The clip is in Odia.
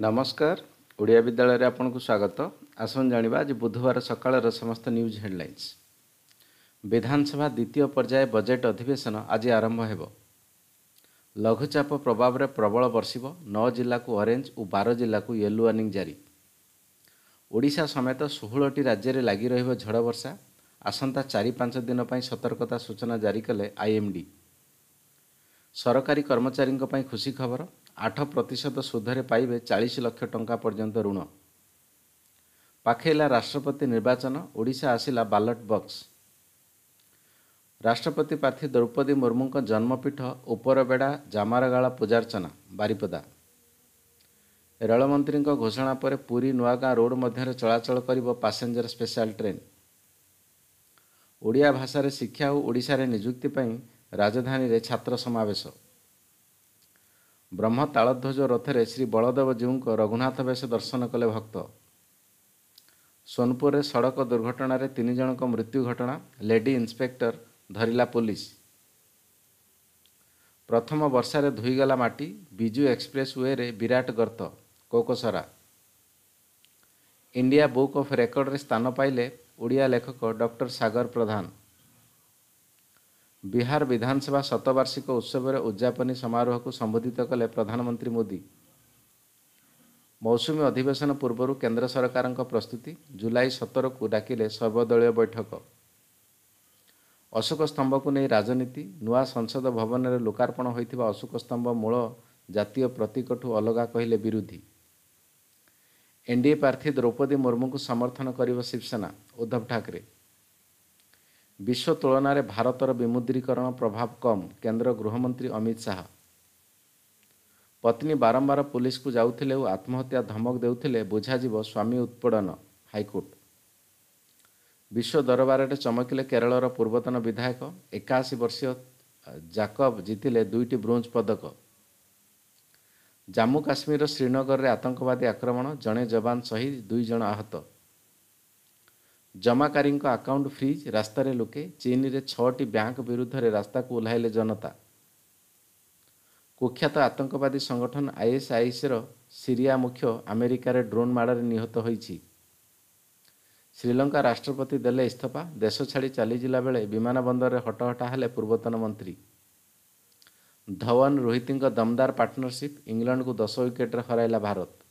ନମସ୍କାର ଓଡ଼ିଆ ବିଦ୍ୟାଳୟରେ ଆପଣଙ୍କୁ ସ୍ୱାଗତ ଆସନ୍ତୁ ଜାଣିବା ଆଜି ବୁଧବାର ସକାଳର ସମସ୍ତ ନ୍ୟୁଜ୍ ହେଡ଼ଲାଇନ୍ସ ବିଧାନସଭା ଦ୍ୱିତୀୟ ପର୍ଯ୍ୟାୟ ବଜେଟ୍ ଅଧିବେଶନ ଆଜି ଆରମ୍ଭ ହେବ ଲଘୁଚାପ ପ୍ରଭାବରେ ପ୍ରବଳ ବର୍ଷିବ ନଅ ଜିଲ୍ଲାକୁ ଅରେଞ୍ଜ ଓ ବାର ଜିଲ୍ଲାକୁ ୟେଲୋ ୱାର୍ଣ୍ଣିଂ ଜାରି ଓଡ଼ିଶା ସମେତ ଷୋହଳଟି ରାଜ୍ୟରେ ଲାଗି ରହିବ ଝଡ଼ ବର୍ଷା ଆସନ୍ତା ଚାରି ପାଞ୍ଚ ଦିନ ପାଇଁ ସତର୍କତା ସୂଚନା ଜାରି କଲେ ଆଇଏମ୍ଡି ସରକାରୀ କର୍ମଚାରୀଙ୍କ ପାଇଁ ଖୁସି ଖବର ଆଠ ପ୍ରତିଶତ ସୁଧରେ ପାଇବେ ଚାଳିଶ ଲକ୍ଷ ଟଙ୍କା ପର୍ଯ୍ୟନ୍ତ ଋଣ ପାଖେଇଲା ରାଷ୍ଟ୍ରପତି ନିର୍ବାଚନ ଓଡ଼ିଶା ଆସିଲା ବାଲଟ ବକ୍ସ ରାଷ୍ଟ୍ରପତି ପ୍ରାର୍ଥୀ ଦ୍ରୌପଦୀ ମୁର୍ମୁଙ୍କ ଜନ୍ମପୀଠ ଉପରବେଡ଼ା ଜାମାରଗାଳ ପୂଜାର୍ଚ୍ଚନା ବାରିପଦା ରେଳମନ୍ତ୍ରୀଙ୍କ ଘୋଷଣା ପରେ ପୁରୀ ନୂଆଗାଁ ରୋଡ଼ ମଧ୍ୟରେ ଚଳାଚଳ କରିବ ପାସେଞ୍ଜର ସ୍ପେଶାଲ ଟ୍ରେନ୍ ଓଡ଼ିଆ ଭାଷାରେ ଶିକ୍ଷା ଓ ଓଡ଼ିଶାରେ ନିଯୁକ୍ତି ପାଇଁ ରାଜଧାନୀରେ ଛାତ୍ର ସମାବେଶ ବ୍ରହ୍ମ ତାଳଧ୍ୱଜ ରଥରେ ଶ୍ରୀ ବଳଦେବଜୀଉଙ୍କ ରଘୁନାଥ ବେଶ ଦର୍ଶନ କଲେ ଭକ୍ତ ସୋନପୁରରେ ସଡ଼କ ଦୁର୍ଘଟଣାରେ ତିନି ଜଣଙ୍କ ମୃତ୍ୟୁ ଘଟଣା ଲେଡ଼ି ଇନ୍ସପେକ୍ଟର ଧରିଲା ପୋଲିସ ପ୍ରଥମ ବର୍ଷାରେ ଧୋଇଗଲା ମାଟି ବିଜୁ ଏକ୍ସପ୍ରେସ୍ ୱେରେ ବିରାଟ ଗର୍ତ୍ତ କୋକସରା ଇଣ୍ଡିଆ ବୁକ୍ ଅଫ୍ ରେକର୍ଡ଼ରେ ସ୍ଥାନ ପାଇଲେ ଓଡ଼ିଆ ଲେଖକ ଡକ୍ଟର ସାଗର ପ୍ରଧାନ ବିହାର ବିଧାନସଭା ଶତବାର୍ଷିକ ଉତ୍ସବରେ ଉଦ୍ଯାପନୀ ସମାରୋହକୁ ସମ୍ବୋଧିତ କଲେ ପ୍ରଧାନମନ୍ତ୍ରୀ ମୋଦି ମୌସୁମୀ ଅଧିବେଶନ ପୂର୍ବରୁ କେନ୍ଦ୍ର ସରକାରଙ୍କ ପ୍ରସ୍ତୁତି ଜୁଲାଇ ସତରକୁ ଡାକିଲେ ସର୍ବଦଳୀୟ ବୈଠକ ଅଶୋକ ସ୍ତମ୍ଭକୁ ନେଇ ରାଜନୀତି ନୂଆ ସଂସଦ ଭବନରେ ଲୋକାର୍ପଣ ହୋଇଥିବା ଅଶୋକ ସ୍ତମ୍ଭ ମୂଳ ଜାତୀୟ ପ୍ରତୀକଠୁ ଅଲଗା କହିଲେ ବିରୋଧୀ ଏନ୍ଡିଏ ପ୍ରାର୍ଥୀ ଦ୍ରୌପଦୀ ମୁର୍ମୁଙ୍କୁ ସମର୍ଥନ କରିବ ଶିବସେନା ଉଦ୍ଧବ ଠାକରେ ବିଶ୍ୱ ତୁଳନାରେ ଭାରତର ବିମୁଦ୍ରୀକରଣ ପ୍ରଭାବ କମ୍ କେନ୍ଦ୍ର ଗୃହମନ୍ତ୍ରୀ ଅମିତ ଶାହା ପତ୍ନୀ ବାରମ୍ବାର ପୁଲିସ୍କୁ ଯାଉଥିଲେ ଓ ଆତ୍ମହତ୍ୟା ଧମକ ଦେଉଥିଲେ ବୁଝାଯିବ ସ୍ୱାମୀ ଉତ୍ପୋଡ଼ନ ହାଇକୋର୍ଟ ବିଶ୍ୱ ଦରବାରରେ ଚମକିଲେ କେରଳର ପୂର୍ବତନ ବିଧାୟକ ଏକାଅଶୀ ବର୍ଷୀୟ ଜାକବ ଜିତିଲେ ଦୁଇଟି ବ୍ରୋଞ୍ଜ ପଦକ ଜାମ୍ମୁ କାଶ୍ମୀରର ଶ୍ରୀନଗରରେ ଆତଙ୍କବାଦୀ ଆକ୍ରମଣ ଜଣେ ଯବାନ ସହିଦ ଦୁଇ ଜଣ ଆହତ ଜମାକାରୀଙ୍କ ଆକାଉଣ୍ଟ ଫ୍ରିଜ୍ ରାସ୍ତାରେ ଲୋକେ ଚୀନରେ ଛଅଟି ବ୍ୟାଙ୍କ ବିରୁଦ୍ଧରେ ରାସ୍ତାକୁ ଓହ୍ଲାଇଲେ ଜନତା କୁଖ୍ୟାତ ଆତଙ୍କବାଦୀ ସଂଗଠନ ଆଇଏସ୍ଆଇଏସ୍ର ସିରିଆ ମୁଖ୍ୟ ଆମେରିକାରେ ଡ୍ରୋନ୍ ମାଡ଼ରେ ନିହତ ହୋଇଛି ଶ୍ରୀଲଙ୍କା ରାଷ୍ଟ୍ରପତି ଦେଲେ ଇସ୍ତଫା ଦେଶ ଛାଡ଼ି ଚାଲିଯିବା ବେଳେ ବିମାନ ବନ୍ଦରରେ ହଟହଟା ହେଲେ ପୂର୍ବତନ ମନ୍ତ୍ରୀ ଧୱନ ରୋହିତଙ୍କ ଦମଦାର ପାର୍ଟନରସିପ୍ ଇଂଲଣ୍ଡକୁ ଦଶ ୱିକେଟ୍ରେ ହରାଇଲା ଭାରତ